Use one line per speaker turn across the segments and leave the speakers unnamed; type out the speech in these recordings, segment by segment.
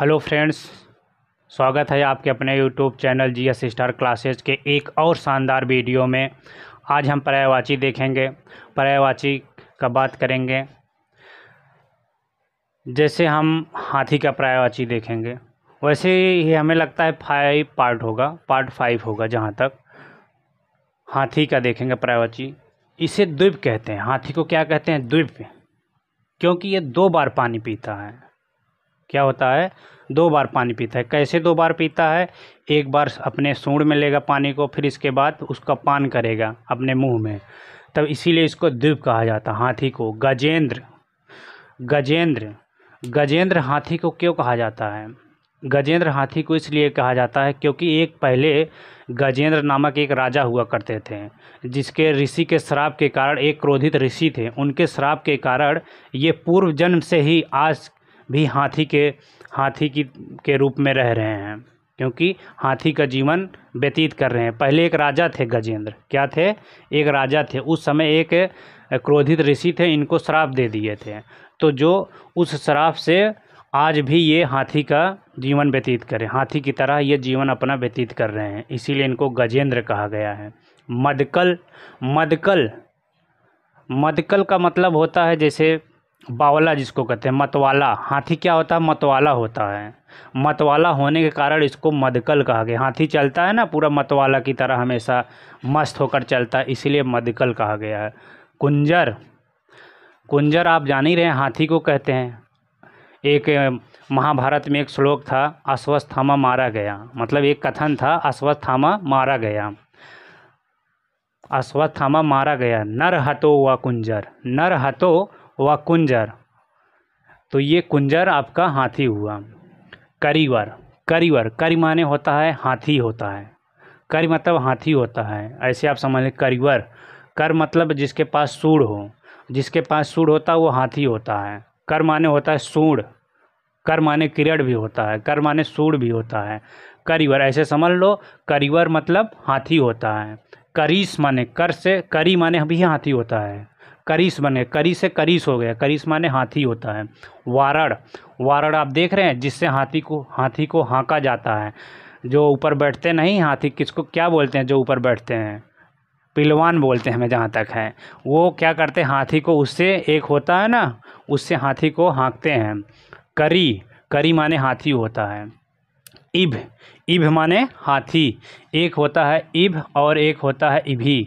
hello friends स्वागत है आपके अपने YouTube channel G S star classes के एक और शानदार वीडियो में आज हम पर्यायवाची देखेंगे पर्यायवाची का बात करेंगे जैसे हम हाथी का पर्यायवाची देखेंगे वैसे ही हमें लगता है फाइव पार्ट होगा पार्ट फाइव होगा जहाँ तक हाथी का देखेंगे पर्यायवाची इसे द्वीप कहते हैं हाथी को क्या कहते हैं द्वीप क्योंकि ये दो बार पानी पीता है क्या होता है दो बार पानी पीता है कैसे दो बार पीता है एक बार अपने सूंड में लेगा पानी को फिर इसके बाद उसका पान करेगा अपने मुंह में तब इसीलिए इसको द्वीप कहा जाता हाथी को गजेंद्र गजेंद्र गजेंद्र हाथी को क्यों कहा जाता है गजेंद्र हाथी को इसलिए कहा जाता है क्योंकि एक पहले गजेंद्र नामक एक राजा हुआ करते थे जिसके ऋषि के श्राप के कारण एक क्रोधित ऋषि थे उनके श्राप के कारण ये पूर्व जन्म से ही आज भी हाथी के हाथी की के रूप में रह रहे हैं क्योंकि हाथी का जीवन व्यतीत कर रहे हैं पहले एक राजा थे गजेंद्र क्या थे एक राजा थे उस समय एक क्रोधित ऋषि थे इनको श्राप दे दिए थे तो जो उस श्राप से आज भी ये हाथी का जीवन व्यतीत करें हाथी की तरह ये जीवन अपना व्यतीत कर रहे हैं इसीलिए इनको गजेंद्र कहा गया है मदकल मदकल मदकल का मतलब होता है जैसे बावला जिसको कहते हैं मतवाला हाथी क्या होता है मतवाला होता है मतवाला होने के कारण इसको मदकल कहा गया हाथी चलता है ना पूरा मतवाला की तरह हमेशा मस्त होकर चलता है इसीलिए मदकल कहा गया है कुंजर कुंजर आप जान ही रहे हैं हाथी को कहते हैं एक महाभारत में एक श्लोक था अश्वस्थामा मारा गया मतलब एक कथन था अश्वस्थामा मारा गया अश्वस्थामा मारा गया नर हतो हुआ कुंजर नर हतो व कुंजर तो ये कुंजर आपका हाथी हुआ करीवर करीवर करी माने होता है हाथी होता है करी मतलब हाथी होता है ऐसे आप समझ लें करीवर कर मतलब जिसके पास सूढ़ हो जिसके पास सूढ़ होता है वो हाथी होता है कर माने होता है सूढ़ कर माने किरण भी होता है कर माने सूढ़ भी होता है करीवर ऐसे समझ लो करीवर मतलब हाथी होता है करीस माने कर से करी माने भी हाथी होता है करीस बने करी से करीस हो गया करीस माने हाथी होता है वारड़ वारड़ आप देख रहे हैं जिससे हाथी को हाथी को हाँका जाता है जो ऊपर बैठते नहीं हाथी किसको क्या बोलते हैं जो ऊपर बैठते हैं पिलवान बोलते हैं हमें जहाँ तक है वो क्या करते हैं हाथी को उससे एक होता है ना उससे हाथी को हाँकते हैं करी करी माने हाथी होता है इभ इभ माने हाथी एक होता है इभ और एक होता है इभी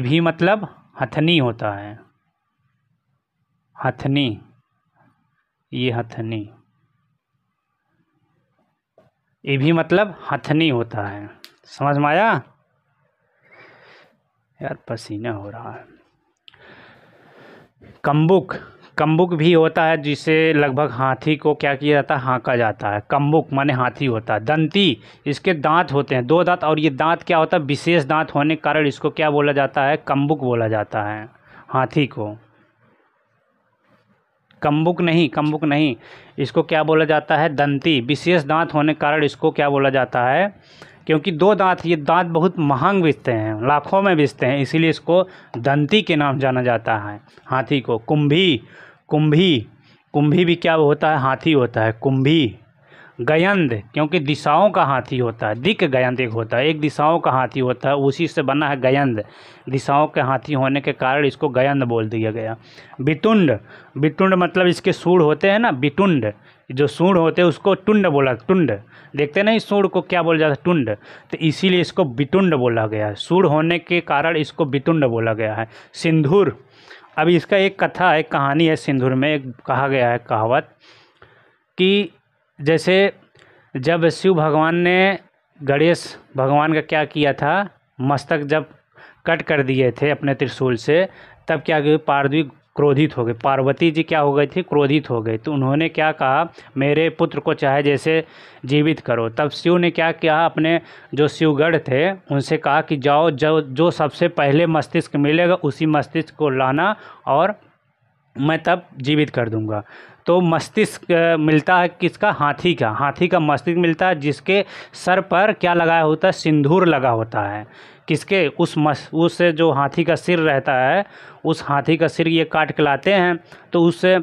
इभी मतलब हथनी होता है हथनी ये हथनी ये भी मतलब हथनी होता है समझ में आया यार पसीना हो रहा है कम्बुक कम्बुक भी होता है जिसे लगभग हाथी को क्या किया जाता है हाँका जाता है कम्बुक माने हाथी होता है दंती इसके दांत होते हैं दो दांत और ये दांत क्या होता है विशेष दांत होने के कारण इसको क्या बोला जाता है कम्बुक बोला जाता है हाथी को कम्बुक नहीं कम्बुक नहीं इसको क्या बोला जाता है दंती विशेष दांत होने के कारण इसको क्या बोला जाता है क्योंकि दो दांत ये दांत बहुत महंग बेचते हैं लाखों में बेचते हैं इसीलिए इसको दंती के नाम जाना जाता है हाथी को कुंभी कुंभी कुंभी भी क्या होता है हाथी होता है कुंभी गयंद क्योंकि दिशाओं का हाथी होता है दिक गयंद एक होता है एक दिशाओं का हाथी होता है उसी से बना है गयंद दिशाओं के हाथी होने के कारण इसको गयंद बोल दिया गया बितुंड बितुंड मतलब इसके सूढ़ होते हैं ना बितुंड जो सूढ़ होते हैं उसको टुंड बोला टुंड देखते ना इस सूढ़ को क्या बोला जाता है टुंड तो इसीलिए इसको बितुंड बोला गया है सूढ़ होने के कारण इसको बितुंड बोला गया है सिंधूर अब इसका एक कथा एक कहानी है सिंधूर में एक कहा गया है कहावत कि जैसे जब शिव भगवान ने गणेश भगवान का क्या किया था मस्तक जब कट कर दिए थे अपने त्रिशूल से तब क्या पार्दवी क्रोधित हो गए पार्वती जी क्या हो गई थी क्रोधित हो गई तो उन्होंने क्या कहा मेरे पुत्र को चाहे जैसे जीवित करो तब शिव ने क्या किया अपने जो शिवगढ़ थे उनसे कहा कि जाओ जो जो सबसे पहले मस्तिष्क मिलेगा उसी मस्तिष्क को लाना और मैं तब जीवित कर दूंगा तो मस्तिष्क मिलता है किसका हाथी का हाथी का मस्तिष्क मिलता है जिसके सर पर क्या लगाया होता है सिंदूर लगा होता है किसके उस मस उस जो हाथी का सिर रहता है उस हाथी का सिर ये काट के लाते हैं तो उससे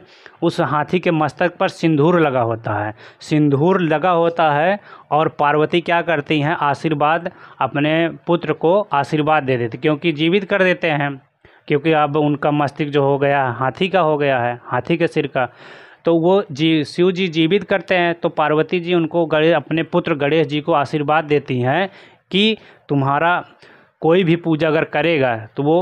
उस हाथी के मस्तक पर सिंदूर लगा होता है सिंदूर लगा होता है और पार्वती क्या करती हैं आशीर्वाद अपने पुत्र को आशीर्वाद दे देती क्योंकि जीवित कर देते हैं क्योंकि अब उनका मस्तिष्क जो हो गया हाथी का हो गया है हाथी के सिर का तो वो जी शिव जी जीवित करते हैं तो पार्वती जी उनको गणेश अपने पुत्र गणेश जी को आशीर्वाद देती हैं कि तुम्हारा कोई भी पूजा अगर करेगा तो वो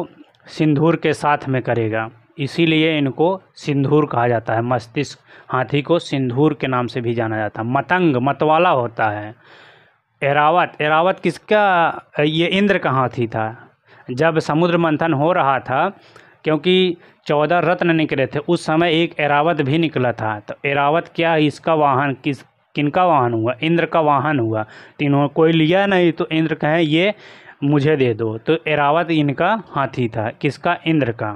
सिंदूर के साथ में करेगा इसीलिए इनको सिंदूर कहा जाता है मस्तिष्क हाथी को सिंदूर के नाम से भी जाना जाता है मतंग मतवाला होता है एरावत एरावत किसका ये इंद्र का हाथी था जब समुद्र मंथन हो रहा था क्योंकि चौदह रत्न निकले थे उस समय एक एरावत भी निकला था तो एरावत क्या इसका वाहन किस किन का वाहन हुआ इंद्र का वाहन हुआ तीनों कोई लिया नहीं तो इंद्र कहें ये मुझे दे दो तो एरावत इनका हाथी था किसका इंद्र का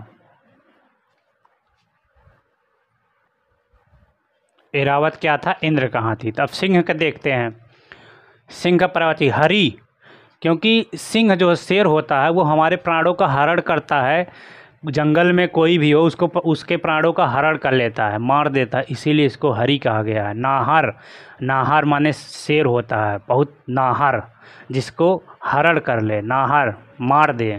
एरावत क्या था इंद्र का हाथी था अब सिंह का देखते हैं सिंह का पर्वती हरी क्योंकि सिंह जो शेर होता है वो हमारे प्राणों का हरण करता है जंगल में कोई भी हो उसको उसके प्राणों का हरण कर लेता है मार देता है इसीलिए इसको हरी कहा गया है नाहर नाहर माने शेर होता है बहुत नाहर जिसको हरण कर ले नाहर मार दे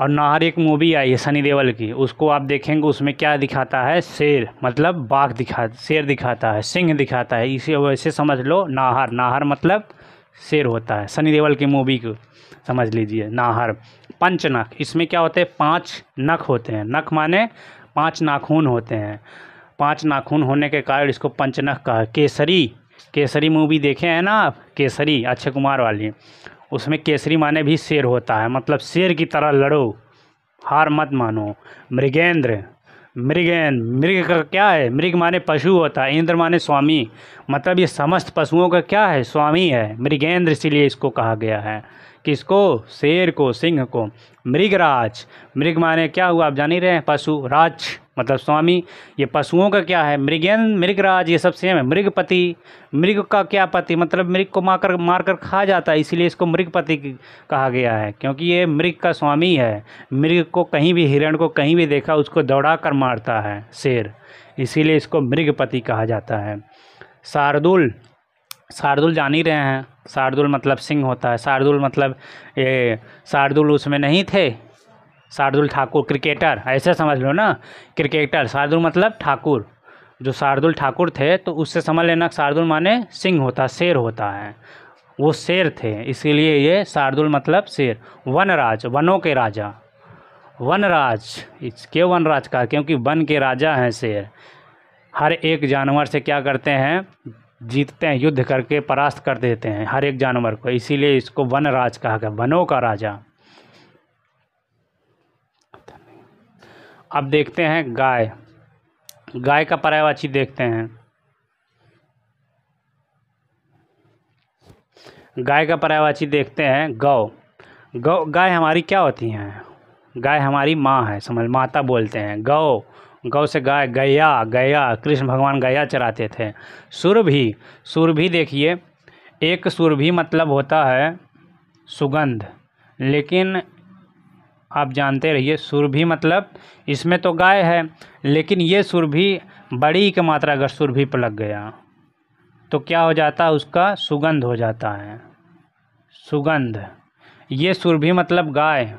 और नाहर एक मूवी आई है सनी देवल की उसको आप देखेंगे उसमें क्या दिखाता है शेर मतलब बाघ दिखा शेर दिखाता है सिंह दिखाता है इसे वैसे समझ लो नाहर नाहर मतलब शेर होता है सनी देवल की मूवी को समझ लीजिए नाहर पंच नख इसमें क्या होते हैं पांच नख होते हैं नख माने पांच नाखून होते हैं पांच नाखून होने के कारण इसको पंचनख कहा केसरी केसरी मूवी देखे हैं ना आप केसरी अक्षय कुमार वाली उसमें केसरी माने भी शेर होता है मतलब शेर की तरह लड़ो हार मत मानो मृगेंद्र मृगेंद्र मृग का क्या है मृग माने पशु होता है इंद्र माने स्वामी मतलब ये समस्त पशुओं का क्या है स्वामी है मृगेंद्र इसीलिए इसको कहा गया है किसको शेर को सिंह को मृगराज मृग माने क्या हुआ आप जान ही रहे हैं पशु राज मतलब स्वामी ये पशुओं का क्या है मृगेन मृगराज ये सब सेम है मृगपति मृग का क्या पति मतलब मृग को मार कर खा जाता है इसीलिए इसको मृगपति कहा गया है क्योंकि ये मृग का स्वामी है मृग को कहीं भी हिरण को कहीं भी देखा उसको दौड़ा कर मारता है शेर इसीलिए इसको मृगपति कहा जाता है शार्दुल शार्दुल जान ही रहे हैं शार्दुल मतलब सिंह होता है शार्दुल मतलब ये शार्दुल उसमें नहीं थे शार्दुल ठाकुर क्रिकेटर ऐसे समझ लो ना क्रिकेटर शार्दुल मतलब ठाकुर जो शार्दुल ठाकुर थे तो उससे समझ लेना शार्दुल माने सिंह होता शेर होता है वो शेर थे इसीलिए ये शार्दुल मतलब शेर वनराज वनों के राजा वनराज क्यों वनराज का क्योंकि वन के राजा हैं शेर हर एक जानवर से क्या करते हैं जीतते हैं युद्ध करके परास्त कर देते हैं हर एक जानवर को इसीलिए इसको वन राज कहा गया वनों का राजा अब देखते हैं गाय गाय का पर्यावाची देखते हैं गाय का पर्यावाची देखते हैं गौ गौ गाय हमारी क्या होती हैं गाय हमारी माँ है समझ माता बोलते हैं गौ गौ से गाय गया गया कृष्ण भगवान गया चराते थे सुरभि सुरभि देखिए एक सुरभि मतलब होता है सुगंध लेकिन आप जानते रहिए सुरभि मतलब इसमें तो गाय है लेकिन ये सुरभि बड़ी की मात्रा अगर सुरभि पर लग गया तो क्या हो जाता है उसका सुगंध हो जाता है सुगंध ये सुरभि मतलब गाय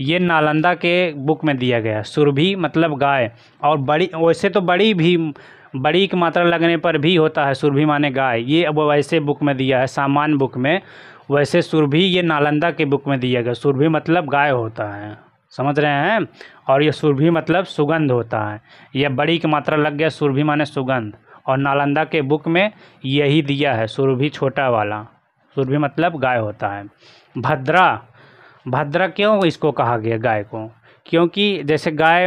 ये नालंदा के बुक में दिया गया सुरभि मतलब गाय और बड़ी वैसे तो बड़ी भी बड़ी की मात्रा लगने पर भी होता है सुरभि माने गाय ये अब वैसे बुक में दिया है सामान्य बुक में वैसे सुरभि ये नालंदा के बुक में दिया गया सुरभि मतलब गाय होता है समझ रहे हैं और ये सुरभि मतलब सुगंध होता है यह बड़ी की मात्रा लग गया सुरभि माने सुगंध और नालंदा के बुक में यही दिया है सुरभि छोटा वाला सुरभि मतलब गाय होता है भद्रा भद्रा क्यों इसको कहा गया गाय को क्योंकि जैसे गाय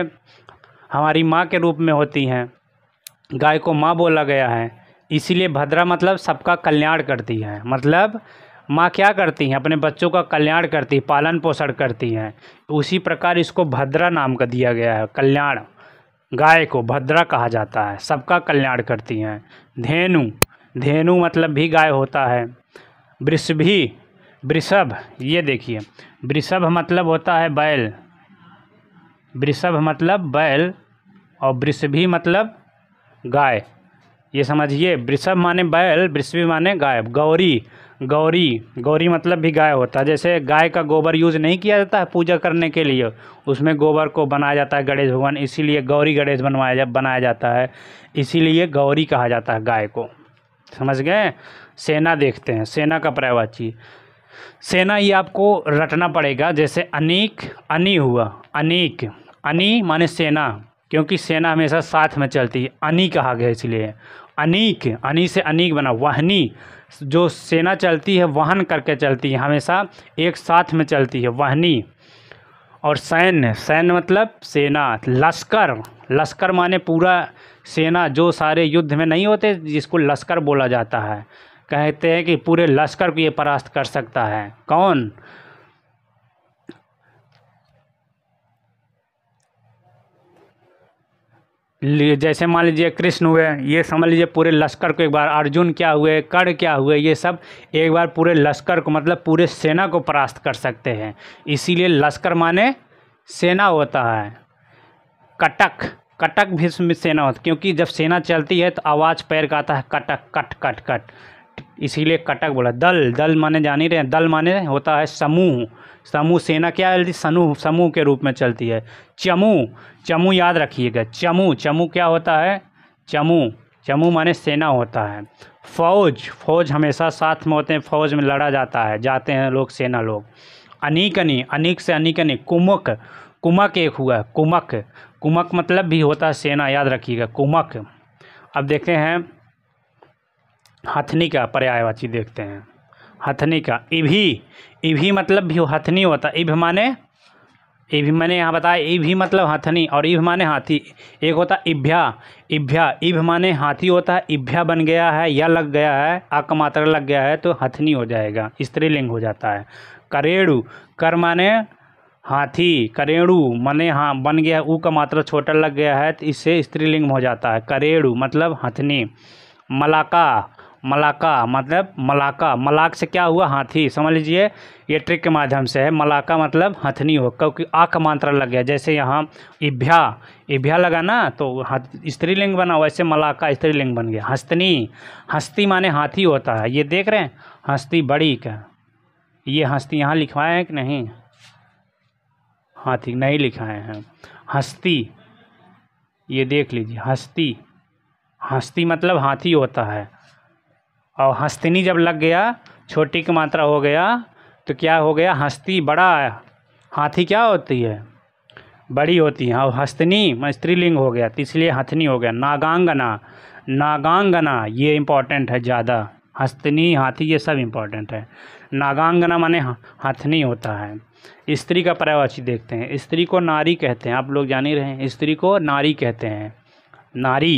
हमारी माँ के रूप में होती हैं गाय को माँ बोला गया है इसीलिए भद्रा मतलब सबका कल्याण करती है मतलब माँ क्या करती हैं अपने बच्चों का कल्याण करती है पालन पोषण करती हैं उसी प्रकार इसको भद्रा नाम का दिया गया है कल्याण गाय को भद्रा कहा जाता है सबका कल्याण करती हैं धेनु धेनु मतलब भी गाय होता है भी वृषभ ये देखिए वृषभ मतलब होता है बैल वृषभ मतलब बैल और वृषभी मतलब गाय ये समझिए वृषभ माने बैल वृषभी माने गाय गौरी गौरी गौरी मतलब भी गाय होता है जैसे गाय का गोबर यूज़ नहीं किया जाता है पूजा करने के लिए उसमें गोबर को बनाया जाता है गणेश भगवान इसीलिए गौरी गणेश बनवाया जा बनाया जाता है इसीलिए गौरी कहा जाता है गाय को समझ गए सेना देखते हैं सेना का पर्यायवाची सेना ये आपको रटना पड़ेगा जैसे अनेक अनी हुआ अनेक अनी माने सेना क्योंकि सेना हमेशा साथ में चलती है अनी कहा गया इसलिए अनीक अनी से अनीक बना वहनी जो सेना चलती है वाहन करके चलती है हमेशा एक साथ में चलती है वहनी और सैन्य सैन्य मतलब सेना लश्कर लश्कर माने पूरा सेना जो सारे युद्ध में नहीं होते जिसको लश्कर बोला जाता है कहते हैं कि पूरे लश्कर को ये परास्त कर सकता है कौन जैसे मान लीजिए कृष्ण हुए ये समझ लीजिए पूरे लश्कर को एक बार अर्जुन क्या हुए कर क्या हुए ये सब एक बार पूरे लश्कर को मतलब पूरे सेना को परास्त कर सकते हैं इसीलिए लश्कर माने सेना होता है कटक कटक भी सेना होती क्योंकि जब सेना चलती है तो आवाज़ पैर का आता है कटक कट कट कट इसीलिए कटक बोला दल दल माने जान ही रहे दल माने होता है समूह समूह सेना क्या है समूह समूह के रूप में चलती है चमू चमू याद रखिएगा चमू चमू क्या होता है चमू चमू माने सेना होता है फौज फौज हमेशा साथ में होते हैं फौज में लड़ा जाता है जाते हैं लोग सेना लोग अनीकनी अनेक से अनीकनी कुमक कुमक एक हुआ कुमक कुमक मतलब भी होता है सेना याद रखिएगा कुमक अब देखते हैं हथनी का पर्यायवाची देखते हैं हथनी का इभी इभी मतलब भी हथनी होता इभ माने इभ मैंने यहाँ बताया इभी मतलब हथनी और इभ माने हाथी एक होता इभ्या इभ्या इभ माने हाथी होता है इभ्या बन गया है या लग गया है आक मात्रा लग गया है तो हथनी हो जाएगा स्त्रीलिंग हो जाता है करेड़ू कर माने हाथी करेड़ू मने हाँ बन गया है ऊ का मात्रा छोटा लग गया है तो इससे स्त्रीलिंग हो जाता है करेड़ू मतलब हथनी मलाका मलाका मतलब मलाका मलाक से क्या हुआ हाथी समझ लीजिए ये ट्रिक के माध्यम से है मलाका मतलब हथनी हो क्योंकि आ का मात्रा लग गया जैसे यहाँ इभ्या इभ्या लगा ना तो स्त्रीलिंग बना वैसे मलाका स्त्रीलिंग बन गया हस्तनी हस्ती माने हाथी होता है ये देख रहे हैं हस्ती बड़ी का ये हस्ती यहाँ लिखवाए हैं कि नहीं हाथी नहीं लिखाए हैं हस्ती ये देख लीजिए हस्ती हस्ती मतलब हाथी होता है और हस्तनी जब लग गया छोटी की मात्रा हो गया तो क्या हो गया हस्ती बड़ा हाथी क्या होती है बड़ी होती है और हस्तनी मैं स्त्रीलिंग हो गया तो इसलिए हथनी हो गया नागांगना नागांगना ये इम्पॉर्टेंट है ज़्यादा हस्तनी हाथी ये सब इम्पॉर्टेंट है नागांगना माने हथनी होता है स्त्री का पर्यावाची देखते हैं स्त्री को नारी कहते हैं आप लोग जान ही रहे हैं स्त्री को नारी कहते हैं नारी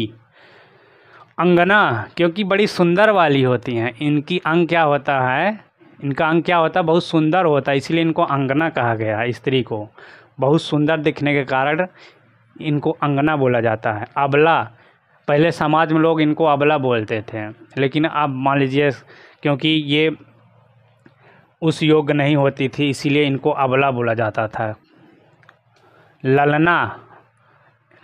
अंगना क्योंकि बड़ी सुंदर वाली होती हैं इनकी अंग क्या होता है इनका अंग क्या होता है बहुत सुंदर होता है इसलिए इनको अंगना कहा गया है स्त्री को बहुत सुंदर दिखने के कारण इनको अंगना बोला जाता है अबला पहले समाज में लोग इनको अबला बोलते थे लेकिन अब मान लीजिए क्योंकि ये उस योग्य नहीं होती थी इसीलिए इनको अबला बोला जाता था ललना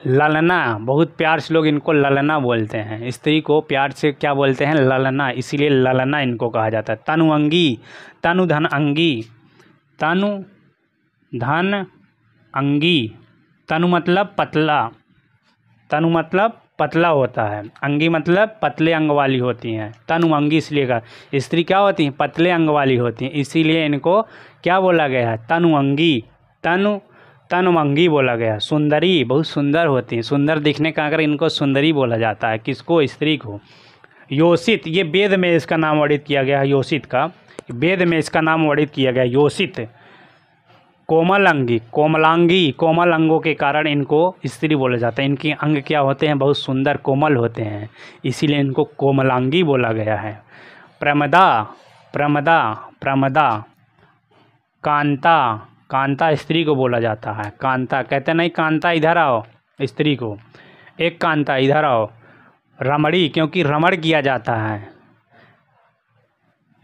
ललना बहुत प्यार से लोग इनको ललना बोलते हैं स्त्री को प्यार से क्या बोलते हैं ललना इसीलिए ललना इनको कहा जाता है तनु अंगी तनु धन अंगी तनु धन अंगी तनु मतलब पतला तनु मतलब पतला होता है अंगी मतलब पतले अंग वाली होती हैं तनु अंगी इसलिए का स्त्री क्या होती हैं पतले अंग वाली होती हैं इसीलिए इनको क्या बोला गया है तनु अंगी तनु तनमंगी बोला गया सुंदरी बहुत सुंदर होती हैं सुंदर दिखने का अगर इनको सुंदरी बोला जाता है किसको स्त्री को योषित ये वेद में इसका नाम वर्णित किया गया है योषित का वेद में इसका नाम वर्णित किया गया योषित कोमल अंगी कोमलांगी कोमल अंगों के कारण इनको स्त्री बोला जाता है इनके अंग क्या होते हैं बहुत सुंदर कोमल होते हैं इसीलिए इनको कोमलांगी बोला गया है प्रमदा प्रमदा प्रमदा कांता कांता स्त्री को बोला जाता है कांता कहते नहीं कांता इधर आओ स्त्री को एक कांता इधर आओ रमड़ी क्योंकि रमण किया जाता है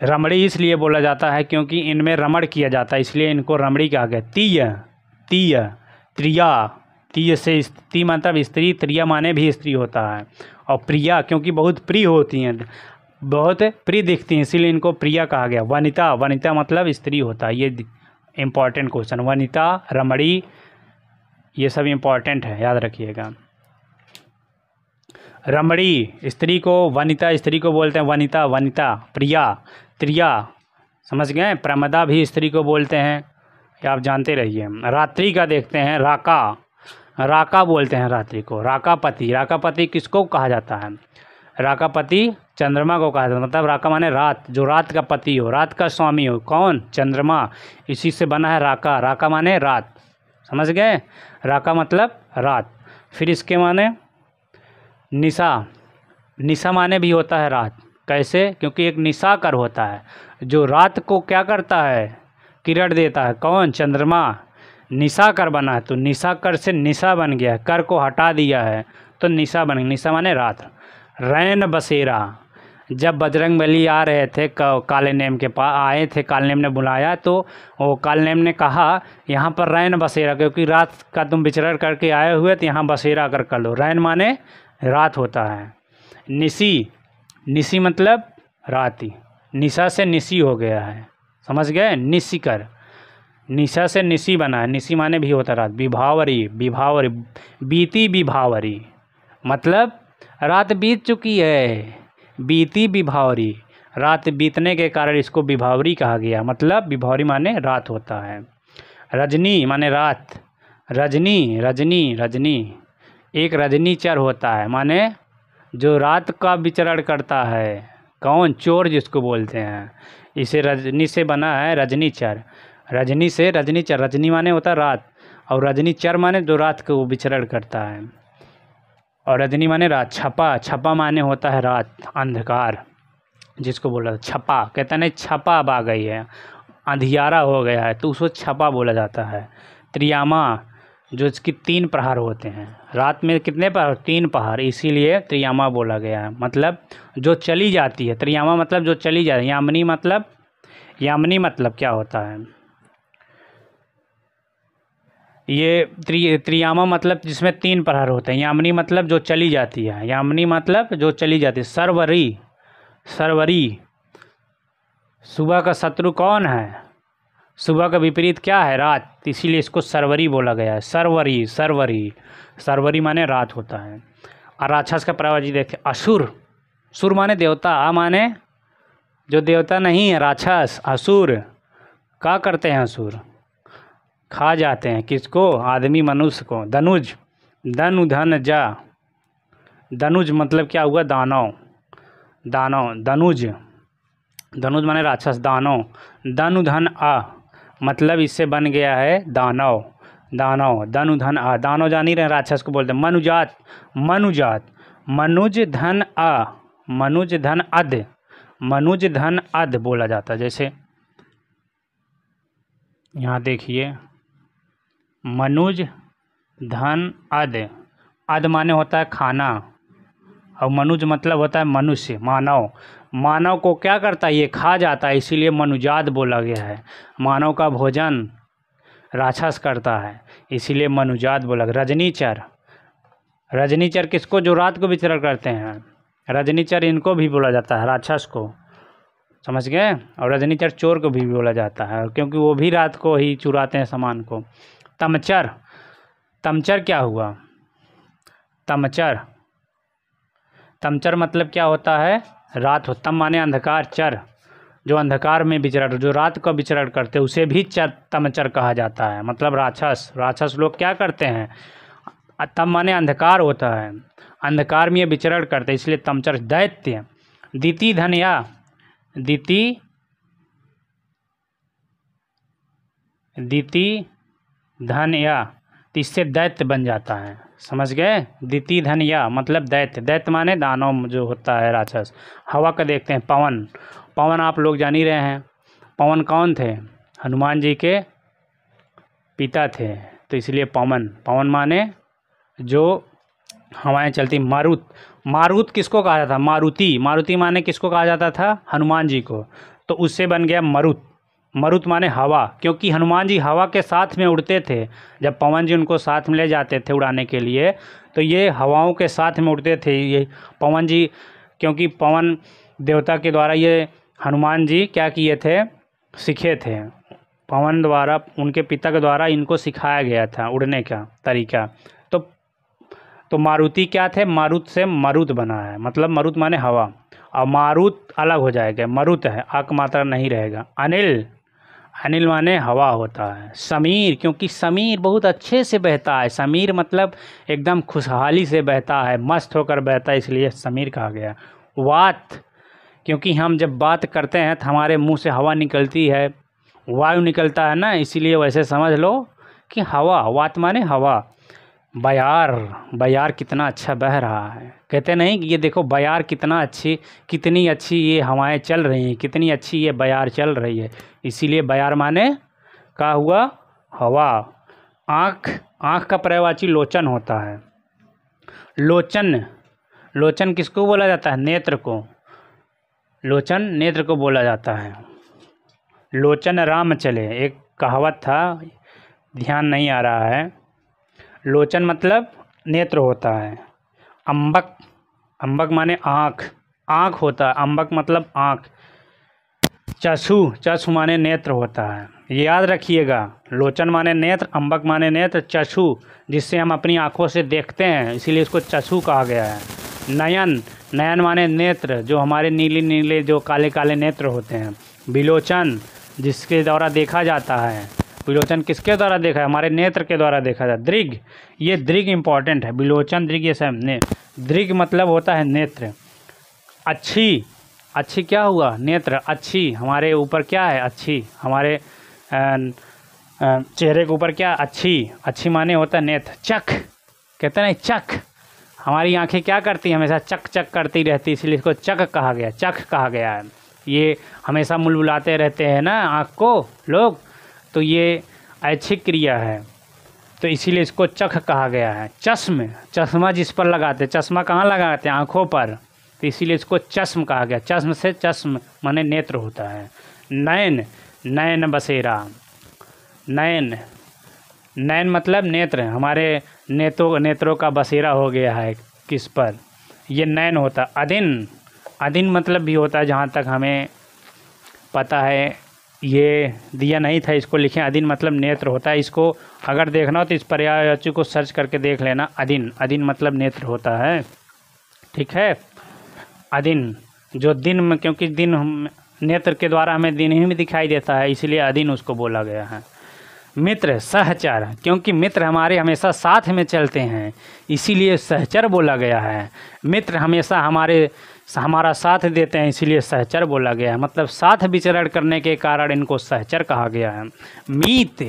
रमड़ी इसलिए बोला जाता है क्योंकि इनमें रमण किया जाता है इसलिए इनको रमड़ी कहा गया तीय तीय त्रिया तीय से ती मतलब स्त्री त्रिया माने भी स्त्री होता है और प्रिया क्योंकि बहुत प्रिय होती हैं बहुत प्रिय दिखती हैं इसीलिए इनको प्रिया कहा गया वनिता वनिता मतलब स्त्री होता है ये इम्पॉर्टेंट क्वेश्चन वनिता रमड़ी ये सब इम्पॉर्टेंट है याद रखिएगा रमड़ी स्त्री को वनिता स्त्री को बोलते हैं वनिता वनिता प्रिया त्रिया समझ गए प्रमदा भी स्त्री को बोलते हैं क्या आप जानते रहिए रात्रि का देखते हैं राका राका बोलते हैं रात्रि को राकापति राकापति किसको कहा जाता है राकापति चंद्रमा को कहा जाता मतलब राका माने रात जो रात का पति हो रात का स्वामी हो कौन चंद्रमा इसी से बना है राका राका माने रात समझ गए राका मतलब रात फिर इसके माने निशा निशा माने भी होता है रात कैसे क्योंकि एक निशा कर होता है जो रात को क्या करता है किरण देता है कौन चंद्रमा निशाकर बना है तो निशा कर से निशा बन गया है कर को हटा दिया है तो निशा बन गया निशा माने रात रैन बसेरा जब बजरंग बली आ रहे थे काले नेम के पास आए थे काले नेम ने बुलाया तो वो काले नेम ने कहा यहाँ पर रैन बसेरा क्योंकि रात का तुम विचरण करके आए हुए तो यहाँ बसेरा कर कर लो रैन माने रात होता है निसी निसी मतलब राति निशा से निसी हो गया है समझ गए निसी कर निशा से निसी बना है निसी माने भी होता रात विभावरी विभावरी बीती विभावरी मतलब रात बीत चुकी है बीती विभावरी रात बीतने के कारण इसको विभावरी कहा गया मतलब विभावरी माने रात होता है रजनी माने रात रजनी रजनी रजनी एक रजनी चर होता है माने जो रात का विचरण करता है कौन चोर जिसको बोलते हैं इसे रजनी से बना है रजनी चर रजनी से रजनी चर रजनी माने होता है रात और रजनी चर माने जो रात को विचरण करता है और रजनी माने रात छपा छपा माने होता है रात अंधकार जिसको बोला छपा कहते हैं छपा अब आ गई है अंधियारा हो गया है तो उसको छपा बोला जाता है त्रियामा जो इसकी तीन प्रहार होते हैं रात में कितने प्रहार तीन प्रहार इसीलिए त्रियामा बोला गया है मतलब जो चली जाती है त्रियामा मतलब जो चली जाती है यामनी मतलब यामनी मतलब क्या होता है ये त्रि त्रियामा मतलब जिसमें तीन प्रहर होते हैं यामनी मतलब जो चली जाती है यामनी मतलब जो चली जाती है सर्वरी सर्वरी सुबह का शत्रु कौन है सुबह का विपरीत क्या है रात इसीलिए इसको सर्वरी बोला गया है सर्वरी सर्वरी सर्वरी माने रात होता है और राक्षस का प्रवाजी देखे असुर सुर माने देवता आ माने जो देवता नहीं है राक्षस असुर का करते हैं असुर खा जाते हैं किसको आदमी मनुष्य को धनुज धनु धन जा धनुज मतलब क्या हुआ दानव दानव धनुज धनुज माने राक्षस दानव धनु धन आ मतलब इससे बन गया है दानव दानव धनु धन आ दानव जान ही रहे राक्षस को बोलते हैं मनुजात मनुजात मनुज धन आ मनुज धन अध मनुज धन अध बोला जाता है जैसे यहाँ देखिए मनुज धन अद अद माने होता है खाना और मनुज मतलब होता है मनुष्य मानव मानव को क्या करता है ये खा जाता है इसीलिए मनुजात बोला गया है मानव का भोजन राक्षस करता है इसीलिए मनुजात बोला गया रजनीचर रजनीचर किसको जो रात को विचरण करते हैं रजनीचर इनको भी बोला जाता है राक्षस को समझ गए और रजनीचर चोर को भी बोला जाता है क्योंकि वो भी रात को ही चुराते हैं सामान को तमचर तमचर क्या हुआ तमचर तमचर मतलब क्या होता है रात हो तम माने अंधकार चर जो अंधकार में विचरण जो रात को विचरण करते उसे भी चर तमचर कहा जाता है मतलब राक्षस राक्षस लोग क्या करते हैं तम माने अंधकार होता है अंधकार में विचरण करते इसलिए तमचर दैत्य धन धनिया दीति दीति धन या तो इससे दैत्य बन जाता है समझ गए द्वितीय धन या मतलब दैत्य दैत्य माने दानव जो होता है राक्षस हवा का देखते हैं पवन पवन आप लोग जान ही रहे हैं पवन कौन थे हनुमान जी के पिता थे तो इसलिए पवन पवन माने जो हवाएं चलती मारुत मारुत किसको कहा जाता मारुति मारुति माने किसको कहा जाता था हनुमान जी को तो उससे बन गया मरुत मरुत माने हवा क्योंकि हनुमान जी हवा के साथ में उड़ते थे जब पवन जी उनको साथ में ले जाते थे उड़ाने के लिए तो ये हवाओं के साथ में उड़ते थे ये पवन जी क्योंकि पवन देवता के द्वारा ये हनुमान जी क्या किए थे सीखे थे पवन द्वारा उनके पिता के द्वारा इनको सिखाया गया था उड़ने का तरीका तो तो मारुति क्या थे मारुत से मरुत बना है मतलब मरुत माने हवा और मारुत अलग हो जाएगा मरुत है आक मात्रा नहीं रहेगा अनिल अनिल माने हवा होता है समीर क्योंकि समीर बहुत अच्छे से बहता है समीर मतलब एकदम खुशहाली से बहता है मस्त होकर बहता है इसलिए समीर कहा गया वात क्योंकि हम जब बात करते हैं तो हमारे मुंह से हवा निकलती है वायु निकलता है ना इसीलिए वैसे समझ लो कि हवा वात माने हवा बयार बयार कितना अच्छा बह रहा है कहते नहीं कि ये देखो बयार कितना अच्छी कितनी अच्छी ये हवाएं चल रही हैं कितनी अच्छी ये बयार चल रही है इसीलिए बयार माने का हुआ हवा आँख आँख का पर्यायवाची लोचन होता है लोचन लोचन किसको बोला जाता है नेत्र को लोचन नेत्र को बोला जाता है लोचन राम चले एक कहावत था ध्यान नहीं आ रहा है लोचन मतलब नेत्र होता है अम्बक अम्बक माने आँख आँख होता है अम्बक मतलब आँख चशु चशु माने नेत्र होता है याद रखिएगा लोचन माने नेत्र अम्बक माने नेत्र चशु जिससे हम अपनी आँखों से देखते हैं इसीलिए इसको चशु कहा गया है नयन नयन माने नेत्र जो हमारे नीले नीले जो काले काले नेत्र होते हैं विलोचन जिसके द्वारा देखा जाता है विलोचन किसके द्वारा देखा है हमारे नेत्र के द्वारा देखा जाए दृग ये दृग इम्पॉर्टेंट है विलोचन दृग ये ने दृग मतलब होता है नेत्र अच्छी अच्छी क्या हुआ नेत्र अच्छी हमारे ऊपर क्या है अच्छी हमारे चेहरे के ऊपर क्या अच्छी अच्छी माने होता है नेत्र चख कहते हैं चख हमारी आंखें क्या करती हैं हमेशा चक चक करती रहती इसलिए इसको चक कहा गया चख कहा गया है ये हमेशा मुलबुलाते रहते हैं ना आँख को लोग तो ये ऐच्छिक क्रिया है तो इसीलिए इसको चख कहा गया है चश्म चश्मा जिस पर लगाते हैं चश्मा कहाँ लगाते हैं आँखों पर तो इसीलिए इसको चश्म कहा गया चश्म से चश्म माने नेत्र होता है नयन नयन बसेरा नयन नयन मतलब नेत्र हमारे नेत्रों नेत्रों का बसेरा हो गया है किस पर ये नयन होता अधिन अधिन मतलब भी होता है जहाँ तक हमें पता है ये दिया नहीं था इसको लिखें अधीन मतलब नेत्र होता है इसको अगर देखना हो तो इस पर्यायवाची को सर्च करके देख लेना अधीन अधीन मतलब नेत्र होता है ठीक है अधीन जो दिन में क्योंकि दिन नेत्र के द्वारा हमें दिन ही में दिखाई देता है इसलिए अधीन उसको बोला गया है मित्र सहचर क्योंकि मित्र हमारे हमेशा साथ में चलते हैं इसीलिए सहचर बोला गया है मित्र हमेशा हमारे हमारा साथ देते हैं इसीलिए सहचर बोला गया है मतलब साथ विचरण करने के कारण इनको सहचर कहा गया है मीत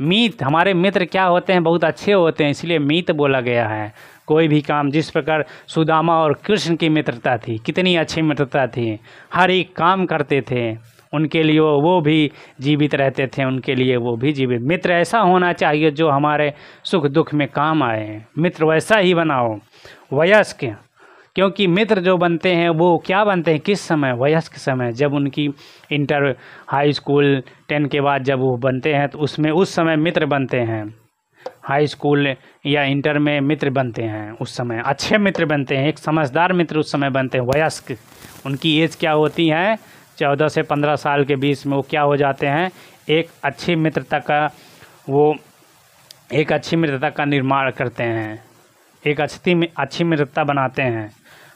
मीत हमारे मित्र क्या होते हैं बहुत अच्छे होते हैं इसलिए मीत बोला गया है कोई भी काम जिस प्रकार सुदामा और कृष्ण की मित्रता थी कितनी अच्छी मित्रता थी हर एक काम करते थे उनके लिए वो भी जीवित रहते थे उनके लिए वो भी जीवित मित्र ऐसा होना चाहिए जो हमारे सुख दुख में काम आए मित्र वैसा ही बनाओ वयस्क क्योंकि मित्र जो बनते हैं वो क्या बनते हैं किस समय वयस्क समय जब उनकी इंटर हाई स्कूल टेन के बाद जब वो बनते हैं तो उसमें उस समय मित्र बनते हैं हाई स्कूल या इंटर में मित्र बनते हैं उस समय अच्छे मित्र बनते हैं एक समझदार मित्र उस समय बनते हैं वयस्क उनकी एज क्या होती है चौदह से पंद्रह साल के बीच में वो क्या हो जाते हैं एक अच्छी मित्रता का वो एक अच्छी मित्रता का निर्माण करते हैं एक अच्छी अच्छी मित्रता बनाते हैं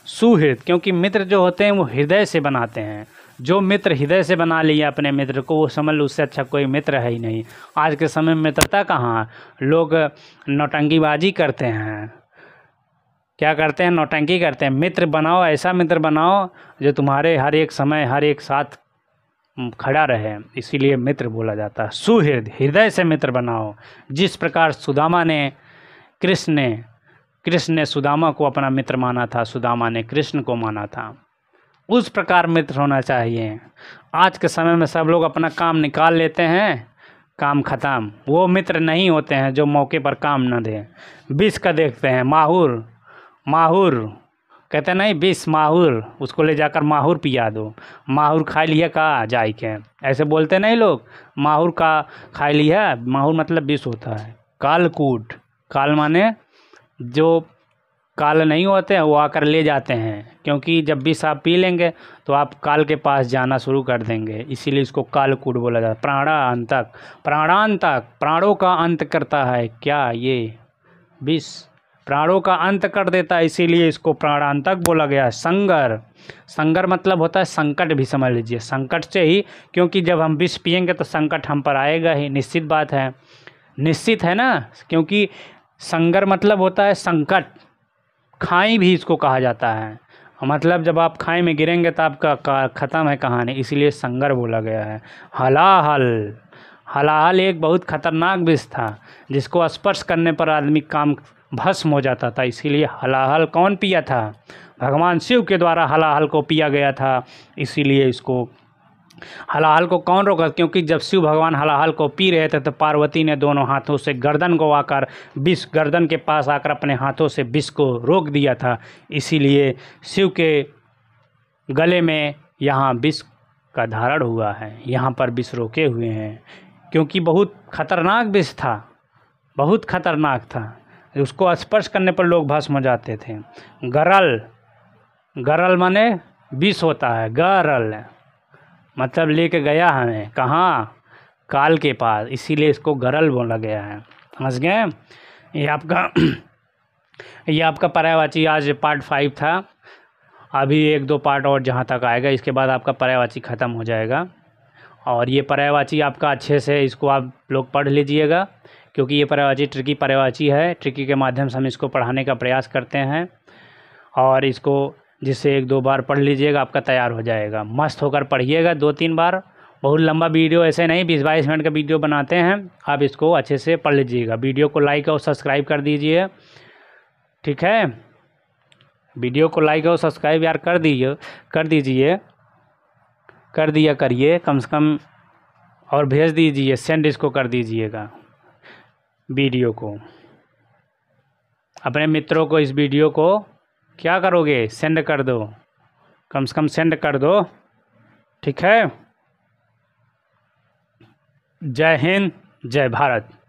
सुहृद क्योंकि मित्र जो होते हैं वो हृदय से बनाते हैं जो मित्र हृदय से बना लिया अपने मित्र को वो समझ लो उससे अच्छा कोई मित्र है ही नहीं आज के समय में मित्रता कहाँ लोग नौटंकीबाजी करते हैं क्या करते हैं नौटंकी करते हैं मित्र बनाओ ऐसा मित्र बनाओ जो तुम्हारे हर एक समय हर एक साथ खड़ा रहे इसीलिए मित्र बोला जाता है सुहृद हृदय से मित्र बनाओ जिस प्रकार सुदामा ने कृष्ण ने कृष्ण ने सुदामा को अपना मित्र माना था सुदामा ने कृष्ण को माना था उस प्रकार मित्र होना चाहिए आज के समय में सब लोग अपना काम निकाल लेते हैं काम ख़त्म वो मित्र नहीं होते हैं जो मौके पर काम ना दें विष का देखते हैं माहूर माहूर कहते नहीं विष माहूर उसको ले जाकर माहूर पिया दो माहूर खा लिया का जाय के ऐसे बोलते नहीं लोग माहूर का खा लिया माहूर मतलब विष होता है कालकूट काल माने जो काल नहीं होते हैं वो आकर ले जाते हैं क्योंकि जब भी सांप पी लेंगे तो आप काल के पास जाना शुरू कर देंगे इसीलिए इसको कालकूट बोला जाता है प्राणा अंतक प्राणांतक प्राणों का अंत करता है क्या ये विष प्राणों का अंत कर देता है इसीलिए इसको प्राणांतक बोला गया संगर संगर मतलब होता है संकट भी समझ लीजिए संकट से ही क्योंकि जब हम विष पियेंगे तो संकट हम पर आएगा ही निश्चित बात है निश्चित है ना क्योंकि संगर मतलब होता है संकट खाई भी इसको कहा जाता है मतलब जब आप खाई में गिरेंगे तो आपका ख़त्म है कहानी इसीलिए संगर बोला गया है हलाहल हलाहल एक बहुत खतरनाक विष था जिसको स्पर्श करने पर आदमी काम भस्म हो जाता था इसीलिए हलाहल कौन पिया था भगवान शिव के द्वारा हलाहल को पिया गया था इसीलिए इसको हलाहल को कौन रोका क्योंकि जब शिव भगवान हलाहल को पी रहे थे तो पार्वती ने दोनों हाथों से गर्दन को आकर विष गर्दन के पास आकर अपने हाथों से विष को रोक दिया था इसीलिए शिव के गले में यहाँ विष का धारण हुआ है यहाँ पर विष रोके हुए हैं क्योंकि बहुत खतरनाक विष था बहुत खतरनाक था उसको स्पर्श करने पर लोग भस्म हो जाते थे गरल गरल माने विष होता है गरल मतलब लेके गया हमें कहाँ काल के पास इसीलिए इसको गरल बोला गया है समझ गए ये आपका ये आपका पर्यावाची आज पार्ट फाइव था अभी एक दो पार्ट और जहाँ तक आएगा इसके बाद आपका पर्यावाची ख़त्म हो जाएगा और ये पर्यावाची आपका अच्छे से इसको आप लोग पढ़ लीजिएगा क्योंकि ये पर्यावाची ट्रिकी पर्यावाची है ट्रिकी के माध्यम से हम इसको पढ़ाने का प्रयास करते हैं और इसको जिसे एक दो बार पढ़ लीजिएगा आपका तैयार हो जाएगा मस्त होकर पढ़िएगा दो तीन बार बहुत लंबा वीडियो ऐसे नहीं बीस बाईस मिनट का वीडियो बनाते हैं आप इसको अच्छे से पढ़ लीजिएगा वीडियो को लाइक और सब्सक्राइब कर दीजिए ठीक है वीडियो को लाइक और सब्सक्राइब यार कर दीजिए कर दीजिए कर दिया करिए कम से कम और भेज दीजिए सेंड इसको कर दीजिएगा वीडियो को अपने मित्रों को इस वीडियो को क्या करोगे सेंड कर दो कम से कम सेंड कर दो ठीक है जय हिंद जय भारत